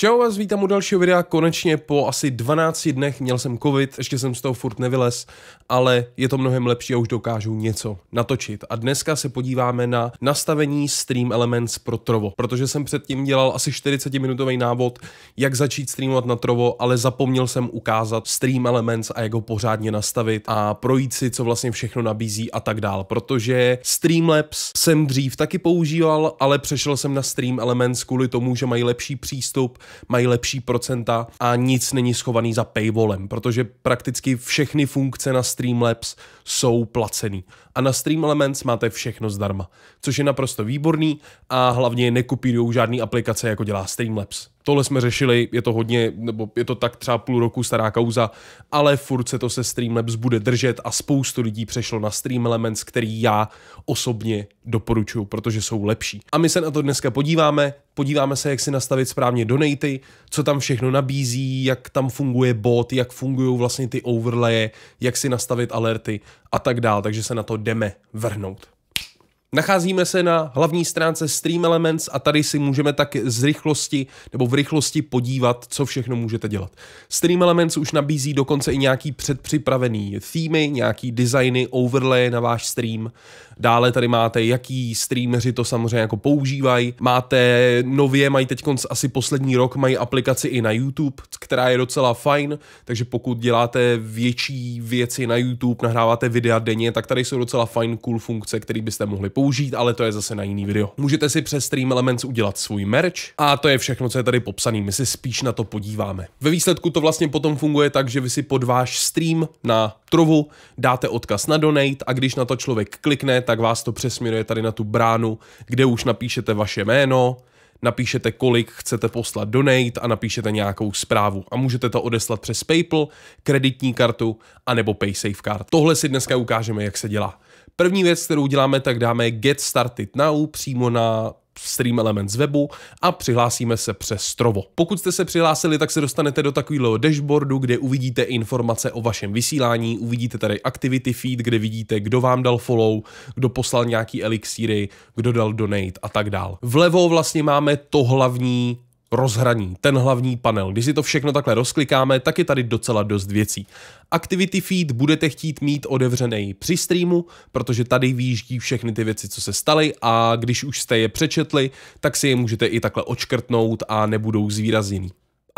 Čau vás, vítám u dalšího videa. Konečně po asi 12 dnech měl jsem covid, ještě jsem z toho furt nevylez, ale je to mnohem lepší a už dokážu něco natočit. A dneska se podíváme na nastavení Stream Elements pro Trovo, protože jsem předtím dělal asi 40-minutový návod, jak začít streamovat na Trovo, ale zapomněl jsem ukázat Stream Elements a jak ho pořádně nastavit a projít si, co vlastně všechno nabízí a tak dál, protože Streamlabs jsem dřív taky používal, ale přešel jsem na Stream Elements kvůli tomu, že mají lepší přístup mají lepší procenta a nic není schovaný za paywallem, protože prakticky všechny funkce na Streamlabs jsou placený. A na Stream Elements máte všechno zdarma, což je naprosto výborný a hlavně nekupírují žádný aplikace, jako dělá Streamlabs. Tohle jsme řešili, je to hodně, nebo je to tak třeba půl roku stará kauza, ale furt se to se Streamlabs bude držet a spoustu lidí přešlo na Stream Elements, který já osobně doporučuju, protože jsou lepší. A my se na to dneska podíváme, podíváme se, jak si nastavit správně donaty, co tam všechno nabízí, jak tam funguje bot, jak fungují vlastně ty overlaye, jak si nastavit alerty a tak dál, takže se na to jdeme vrhnout. Nacházíme se na hlavní stránce Stream Elements a tady si můžeme tak z rychlosti nebo v rychlosti podívat, co všechno můžete dělat. Stream Elements už nabízí dokonce i nějaký předpřipravený themy, nějaký designy, overlay na váš stream. Dále tady máte, jaký streameři to samozřejmě jako používají. Máte nově, mají teď asi poslední rok, mají aplikaci i na YouTube, která je docela fajn, takže pokud děláte větší věci na YouTube, nahráváte videa denně, tak tady jsou docela fajn cool funkce, které byste mohli použít, ale to je zase na jiný video. Můžete si přes Stream Elements udělat svůj merch a to je všechno, co je tady popsaný My se spíš na to podíváme. Ve výsledku to vlastně potom funguje tak, že vy si pod váš stream na trovu dáte odkaz na donate a když na to člověk klikne, tak vás to přesměruje tady na tu bránu, kde už napíšete vaše jméno, napíšete, kolik chcete poslat donate a napíšete nějakou zprávu. A můžete to odeslat přes PayPal, kreditní kartu a nebo PaySafe card. Tohle si dneska ukážeme, jak se dělá. První věc, kterou děláme, tak dáme Get Started Now přímo na stream element z webu a přihlásíme se přes Strovo. Pokud jste se přihlásili, tak se dostanete do takového dashboardu, kde uvidíte informace o vašem vysílání, uvidíte tady activity feed, kde vidíte, kdo vám dal follow, kdo poslal nějaký elixíry, kdo dal donate a tak dál. Vlevo vlastně máme to hlavní rozhraní, ten hlavní panel. Když si to všechno takhle rozklikáme, tak je tady docela dost věcí. Activity feed budete chtít mít otevřený při streamu, protože tady výjíždí všechny ty věci, co se staly a když už jste je přečetli, tak si je můžete i takhle očkrtnout a nebudou zvýrazněný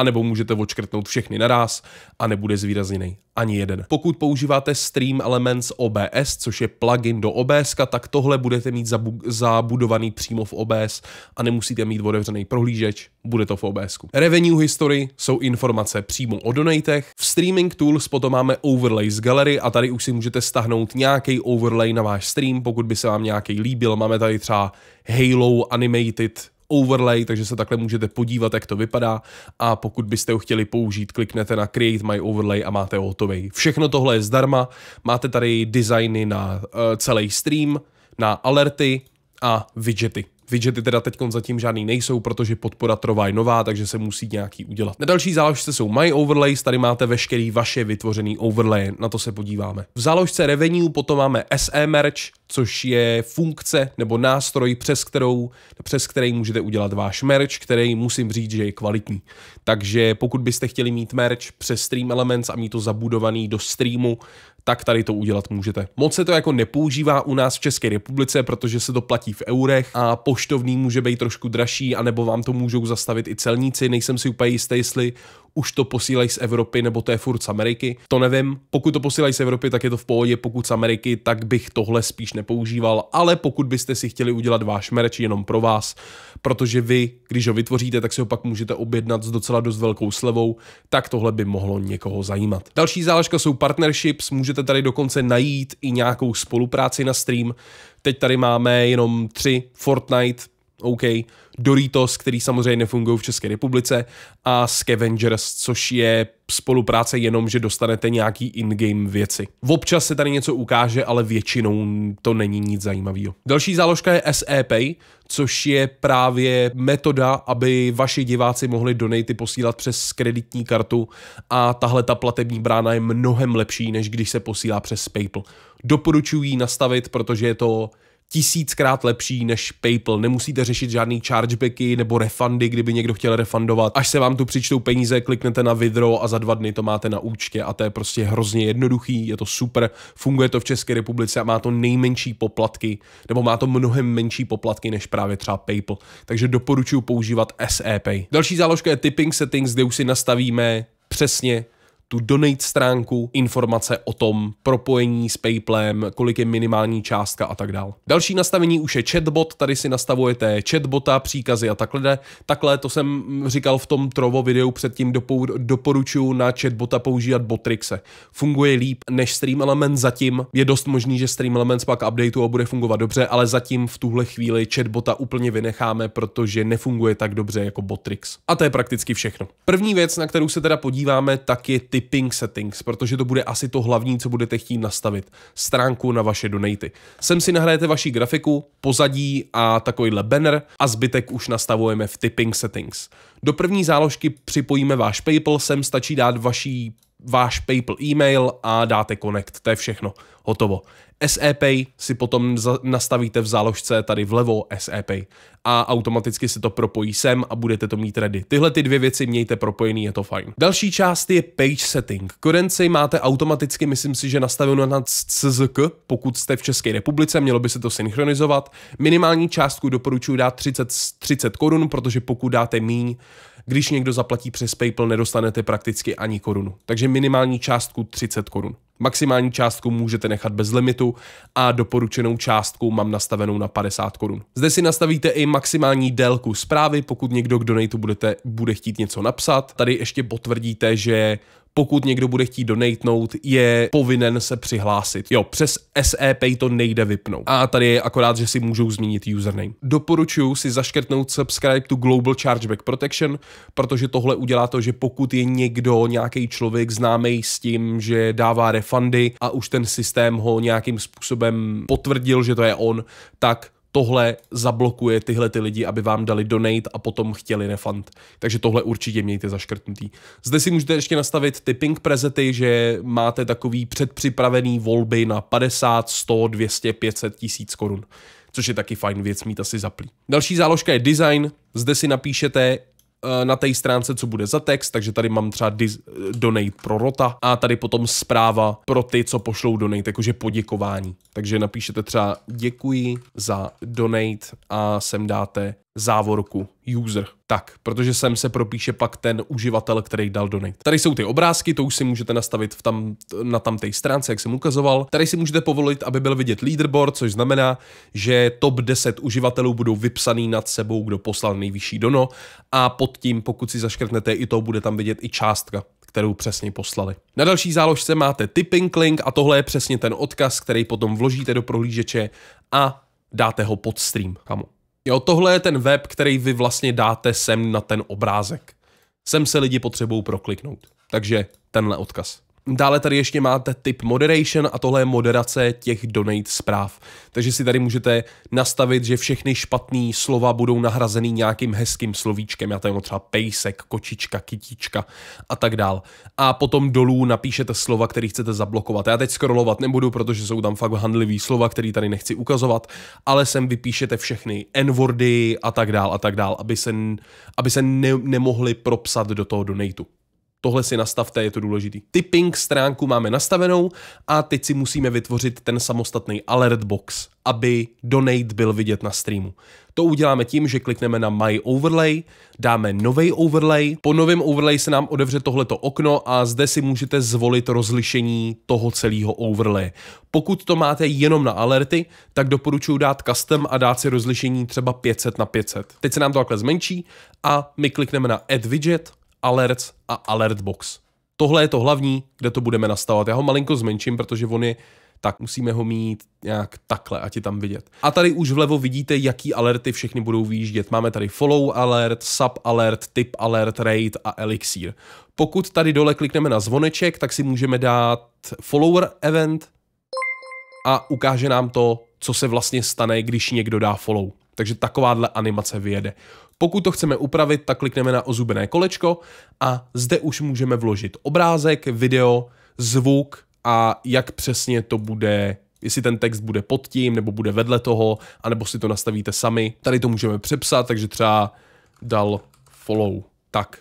anebo můžete odškrtnout všechny naraz a nebude zvýrazněný ani jeden. Pokud používáte Stream Elements OBS, což je plugin do OBS, tak tohle budete mít zabu- zabudovaný přímo v OBS a nemusíte mít otevřený prohlížeč, bude to v OBS. -ku. Revenue history jsou informace přímo o donatech. V Streaming Tools potom máme overlay z galery a tady už si můžete stáhnout nějaký overlay na váš stream, pokud by se vám nějaký líbil. Máme tady třeba Halo Animated overlay, takže se takhle můžete podívat, jak to vypadá a pokud byste ho chtěli použít, kliknete na Create My Overlay a máte ho hotový. Všechno tohle je zdarma, máte tady designy na uh, celý stream, na alerty a widgety. Widgety teda teď zatím žádný nejsou, protože podpora trová je nová, takže se musí nějaký udělat. Na další záložce jsou My Overlays, tady máte veškerý vaše vytvořený overlay, na to se podíváme. V záložce Revenue potom máme SE Merch, což je funkce nebo nástroj, přes, kterou, přes který můžete udělat váš merch, který musím říct, že je kvalitní. Takže pokud byste chtěli mít merch přes Stream Elements a mít to zabudovaný do streamu, tak tady to udělat můžete. Moc se to jako nepoužívá u nás v České republice, protože se to platí v eurech a poštovný může být trošku dražší, anebo vám to můžou zastavit i celníci. Nejsem si úplně jistý, jestli už to posílají z Evropy, nebo to je furt z Ameriky, to nevím. Pokud to posílají z Evropy, tak je to v pohodě, pokud z Ameriky, tak bych tohle spíš nepoužíval, ale pokud byste si chtěli udělat váš merch jenom pro vás, protože vy, když ho vytvoříte, tak si ho pak můžete objednat s docela dost velkou slevou, tak tohle by mohlo někoho zajímat. Další záležka jsou partnerships, můžete tady dokonce najít i nějakou spolupráci na stream. Teď tady máme jenom tři Fortnite, OK, Doritos, který samozřejmě nefungují v České republice a Scavengers, což je spolupráce jenom, že dostanete nějaký in-game věci. Občas se tady něco ukáže, ale většinou to není nic zajímavého. Další záložka je SEP, což je právě metoda, aby vaši diváci mohli donaty posílat přes kreditní kartu a tahle ta platební brána je mnohem lepší, než když se posílá přes PayPal. Doporučuji nastavit, protože je to tisíckrát lepší než PayPal. Nemusíte řešit žádný chargebacky nebo refundy, kdyby někdo chtěl refundovat. Až se vám tu přičtou peníze, kliknete na vidro a za dva dny to máte na účtě a to je prostě hrozně jednoduchý, je to super, funguje to v České republice a má to nejmenší poplatky, nebo má to mnohem menší poplatky než právě třeba PayPal. Takže doporučuji používat SEPay. Další záložka je tipping settings, kde už si nastavíme přesně tu donate stránku, informace o tom propojení s Paypalem, kolik je minimální částka a tak dál. Další nastavení už je chatbot, tady si nastavujete chatbota, příkazy a takhle. Takhle to jsem říkal v tom Trovo videu předtím, doporučuji na chatbota používat Botrixe. Funguje líp než Stream Element zatím. Je dost možný, že Stream Elements pak updateu a bude fungovat dobře, ale zatím v tuhle chvíli chatbota úplně vynecháme, protože nefunguje tak dobře jako Botrix. A to je prakticky všechno. První věc, na kterou se teda podíváme, tak je ty ty ping settings, protože to bude asi to hlavní, co budete chtít nastavit. Stránku na vaše donaty. Sem si nahrajete vaši grafiku, pozadí a takovýhle banner a zbytek už nastavujeme v tipping settings. Do první záložky připojíme váš PayPal, sem stačí dát vaší váš PayPal e-mail a dáte connect, to je všechno, hotovo. SEPay si potom nastavíte v záložce tady vlevo SEPay a automaticky se to propojí sem a budete to mít ready. Tyhle ty dvě věci mějte propojený, je to fajn. Další část je page setting. Currency máte automaticky, myslím si, že nastaveno na CZK, pokud jste v České republice, mělo by se to synchronizovat. Minimální částku doporučuji dát 30, 30 korun, protože pokud dáte míň, když někdo zaplatí přes PayPal, nedostanete prakticky ani korunu. Takže minimální částku 30 korun. Maximální částku můžete nechat bez limitu a doporučenou částku mám nastavenou na 50 korun. Zde si nastavíte i maximální délku zprávy, pokud někdo k donatu budete, bude chtít něco napsat. Tady ještě potvrdíte, že pokud někdo bude chtít donatnout, je povinen se přihlásit. Jo, přes SEP to nejde vypnout. A tady je akorát, že si můžou změnit username. Doporučuji si zaškrtnout subscribe to Global Chargeback Protection, protože tohle udělá to, že pokud je někdo, nějaký člověk známý s tím, že dává refundy a už ten systém ho nějakým způsobem potvrdil, že to je on, tak tohle zablokuje tyhle ty lidi, aby vám dali donate a potom chtěli refund. Takže tohle určitě mějte zaškrtnutý. Zde si můžete ještě nastavit tipping prezety, že máte takový předpřipravený volby na 50, 100, 200, 500 tisíc korun což je taky fajn věc mít asi zaplý. Další záložka je design. Zde si napíšete, Eh, na té stránce, co bude za text, takže tady mám třeba dis, donate pro Rota a tady potom zpráva pro ty, co pošlou donate, jakože poděkování. Takže napíšete třeba děkuji za donate a sem dáte závorku user. Tak, protože sem se propíše pak ten uživatel, který dal donate. Tady jsou ty obrázky, to už si můžete nastavit v tam, na tamté stránce, jak jsem ukazoval. Tady si můžete povolit, aby byl vidět leaderboard, což znamená, že top 10 uživatelů budou vypsaný nad sebou, kdo poslal nejvyšší dono a pod tím, pokud si zaškrtnete i to, bude tam vidět i částka, kterou přesně poslali. Na další záložce máte tipping link a tohle je přesně ten odkaz, který potom vložíte do prohlížeče a dáte ho pod stream. Kamu. Jo, tohle je ten web, který vy vlastně dáte sem na ten obrázek. Sem se lidi potřebují prokliknout. Takže tenhle odkaz. Dále tady ještě máte typ moderation a tohle je moderace těch donate zpráv. Takže si tady můžete nastavit, že všechny špatné slova budou nahrazeny nějakým hezkým slovíčkem. Já tady mám třeba pejsek, kočička, kytička a tak dál. A potom dolů napíšete slova, které chcete zablokovat. Já teď scrollovat nebudu, protože jsou tam fakt handlivý slova, které tady nechci ukazovat, ale sem vypíšete všechny n-wordy a tak dál a tak dál, aby se, aby se ne, nemohli propsat do toho donateu. Tohle si nastavte, je to důležitý. Tipping stránku máme nastavenou a teď si musíme vytvořit ten samostatný alert box, aby donate byl vidět na streamu. To uděláme tím, že klikneme na My Overlay, dáme nový overlay. Po novém overlay se nám odevře tohleto okno a zde si můžete zvolit rozlišení toho celého overlay. Pokud to máte jenom na alerty, tak doporučuji dát custom a dát si rozlišení třeba 500 na 500. Teď se nám to takhle zmenší a my klikneme na Add Widget alerts a alert box. Tohle je to hlavní, kde to budeme nastavovat. Já ho malinko zmenším, protože on je tak musíme ho mít nějak takhle, ať je tam vidět. A tady už vlevo vidíte, jaký alerty všechny budou výjíždět. Máme tady follow alert, sub alert, tip alert, rate a elixír. Pokud tady dole klikneme na zvoneček, tak si můžeme dát follower event a ukáže nám to, co se vlastně stane, když někdo dá follow. Takže takováhle animace vyjede. Pokud to chceme upravit, tak klikneme na ozubené kolečko a zde už můžeme vložit obrázek, video, zvuk a jak přesně to bude jestli ten text bude pod tím, nebo bude vedle toho, anebo si to nastavíte sami. Tady to můžeme přepsat, takže třeba dal follow. Tak,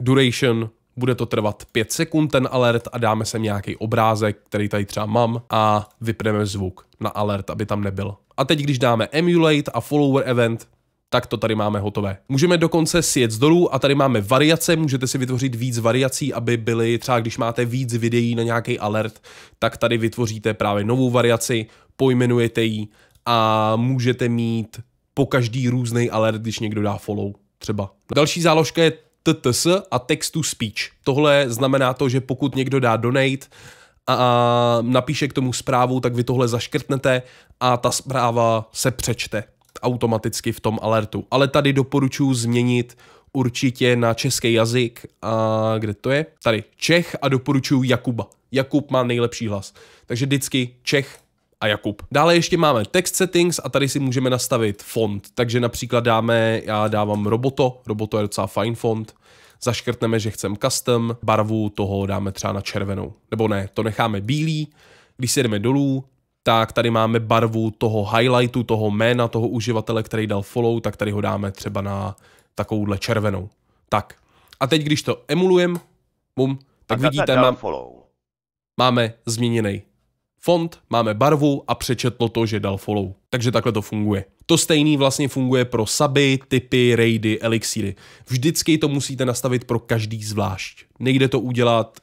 duration bude to trvat 5 sekund ten alert a dáme sem nějaký obrázek, který tady třeba mám a vypneme zvuk na alert, aby tam nebyl. A teď, když dáme emulate a follower event, tak to tady máme hotové. Můžeme dokonce sjet dolů a tady máme variace, můžete si vytvořit víc variací, aby byly třeba, když máte víc videí na nějaký alert, tak tady vytvoříte právě novou variaci, pojmenujete ji a můžete mít po každý různý alert, když někdo dá follow třeba. Další záložka je TTS a text to speech. Tohle znamená to, že pokud někdo dá donate a napíše k tomu zprávu, tak vy tohle zaškrtnete a ta zpráva se přečte automaticky v tom alertu. Ale tady doporučuji změnit určitě na český jazyk. A kde to je? Tady. Čech a doporučuji Jakuba. Jakub má nejlepší hlas. Takže vždycky Čech a Jakub. Dále ještě máme text settings a tady si můžeme nastavit font, takže například dáme, já dávám Roboto, Roboto je docela fajn font, zaškrtneme, že chceme custom, barvu toho dáme třeba na červenou, nebo ne, to necháme bílý, když si jdeme dolů, tak tady máme barvu toho highlightu, toho jména toho uživatele, který dal follow, tak tady ho dáme třeba na takovouhle červenou. Tak. A teď, když to emulujeme, bum, tak vidíte, mám, máme změněný font, máme barvu a přečetlo to, že dal follow. Takže takhle to funguje. To stejný vlastně funguje pro suby, typy, raidy, elixíry. Vždycky to musíte nastavit pro každý zvlášť. Nejde to udělat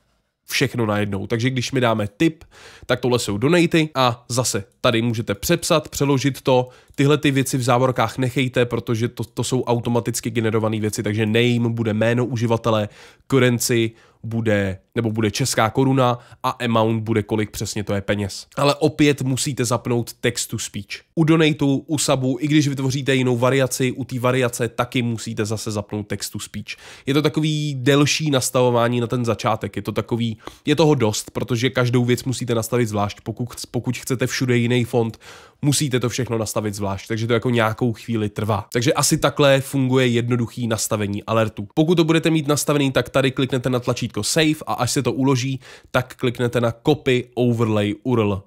všechno najednou. Takže když mi dáme tip, tak tohle jsou donaty a zase tady můžete přepsat, přeložit to. Tyhle ty věci v závorkách nechejte, protože to, to jsou automaticky generované věci, takže name bude jméno uživatele, currency, bude, nebo bude česká koruna a amount bude kolik přesně to je peněz. Ale opět musíte zapnout text to speech. U donatu, u sabu, i když vytvoříte jinou variaci, u té variace taky musíte zase zapnout text to speech. Je to takový delší nastavování na ten začátek, je to takový, je toho dost, protože každou věc musíte nastavit zvlášť. Pokud, pokud chcete všude jiný fond, musíte to všechno nastavit zvlášť, takže to jako nějakou chvíli trvá. Takže asi takhle funguje jednoduchý nastavení alertu. Pokud to budete mít nastavený, tak tady kliknete na tlačítko Save a až se to uloží, tak kliknete na Copy Overlay URL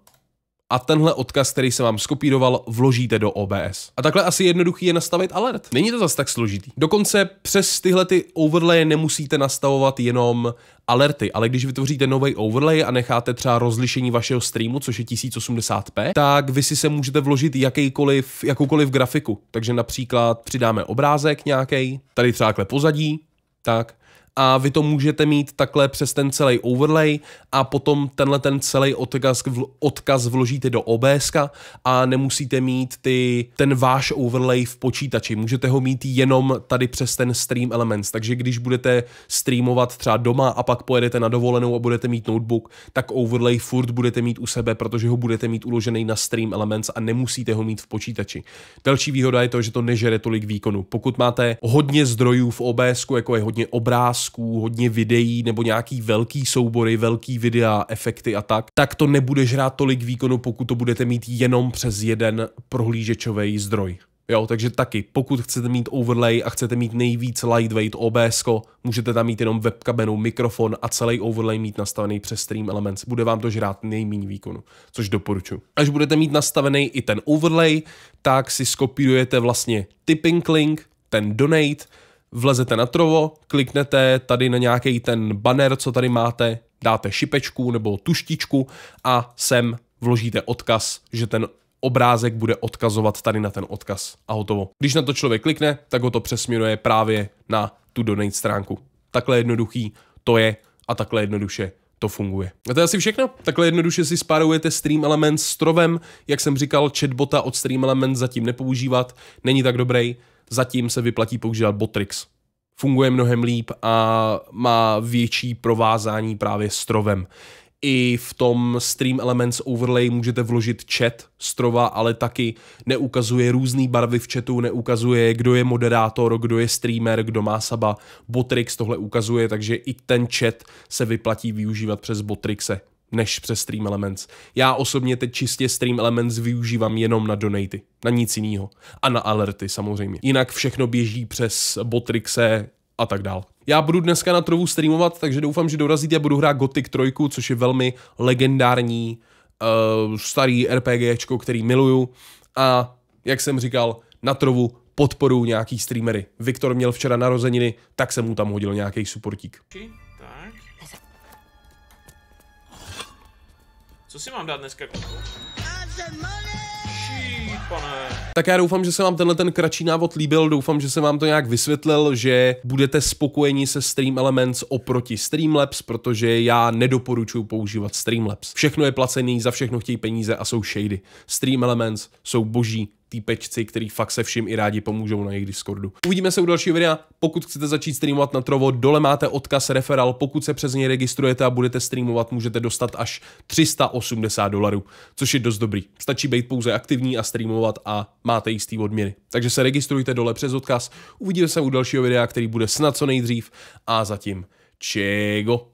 a tenhle odkaz, který se vám skopíroval, vložíte do OBS. A takhle asi jednoduchý je nastavit alert. Není to zas tak složitý. Dokonce přes tyhle ty overlay nemusíte nastavovat jenom alerty, ale když vytvoříte nový overlay a necháte třeba rozlišení vašeho streamu, což je 1080p, tak vy si se můžete vložit jakýkoliv, jakoukoliv grafiku. Takže například přidáme obrázek nějaký, tady třeba pozadí, tak a vy to můžete mít takhle přes ten celý overlay a potom tenhle ten celý odkaz, odkaz vložíte do OBS a nemusíte mít ty, ten váš overlay v počítači. Můžete ho mít jenom tady přes ten Stream Elements, takže když budete streamovat třeba doma a pak pojedete na dovolenou a budete mít notebook, tak overlay furt budete mít u sebe, protože ho budete mít uložený na Stream Elements a nemusíte ho mít v počítači. Další výhoda je to, že to nežere tolik výkonu. Pokud máte hodně zdrojů v OBS, jako je hodně obráz, obrázků, hodně videí nebo nějaký velký soubory, velký videa, efekty a tak, tak to nebude žrát tolik výkonu, pokud to budete mít jenom přes jeden prohlížečový zdroj. Jo, takže taky, pokud chcete mít overlay a chcete mít nejvíc lightweight OBS, můžete tam mít jenom webkamenu, mikrofon a celý overlay mít nastavený přes Stream Elements. Bude vám to žrát nejméně výkonu, což doporučuji. Až budete mít nastavený i ten overlay, tak si skopírujete vlastně tipping link, ten donate, vlezete na trovo, kliknete tady na nějaký ten banner, co tady máte, dáte šipečku nebo tuštičku a sem vložíte odkaz, že ten obrázek bude odkazovat tady na ten odkaz a hotovo. Když na to člověk klikne, tak ho to přesměruje právě na tu donate stránku. Takhle jednoduchý to je a takhle jednoduše to funguje. A to je asi všechno. Takhle jednoduše si spárujete Stream Elements s trovem. Jak jsem říkal, chatbota od Stream Elements zatím nepoužívat, není tak dobrý zatím se vyplatí používat Botrix. Funguje mnohem líp a má větší provázání právě s trovem. I v tom Stream Elements Overlay můžete vložit chat strova, ale taky neukazuje různé barvy v chatu, neukazuje, kdo je moderátor, kdo je streamer, kdo má saba. Botrix tohle ukazuje, takže i ten chat se vyplatí využívat přes Botrixe než přes Stream Elements. Já osobně teď čistě Stream Elements využívám jenom na donaty, na nic jiného. A na alerty samozřejmě. Jinak všechno běží přes Botrixe a tak dál. Já budu dneska na Trovu streamovat, takže doufám, že dorazíte. a budu hrát Gothic 3, což je velmi legendární uh, starý RPGčko, který miluju. A jak jsem říkal, na Trovu podporu nějaký streamery. Viktor měl včera narozeniny, tak jsem mu tam hodil nějaký Okay. Co si mám dát dneska? pane. Tak já doufám, že se vám tenhle ten kratší návod líbil, doufám, že se vám to nějak vysvětlil, že budete spokojeni se Stream Elements oproti Streamlabs, protože já nedoporučuji používat Streamlabs. Všechno je placený, za všechno chtějí peníze a jsou shady. Stream Elements jsou boží, týpečci, který fakt se vším i rádi pomůžou na jejich Discordu. Uvidíme se u dalšího videa. Pokud chcete začít streamovat na Trovo, dole máte odkaz referál. Pokud se přes něj registrujete a budete streamovat, můžete dostat až 380 dolarů, což je dost dobrý. Stačí být pouze aktivní a streamovat a máte jistý odměny. Takže se registrujte dole přes odkaz. Uvidíme se u dalšího videa, který bude snad co nejdřív a zatím čego.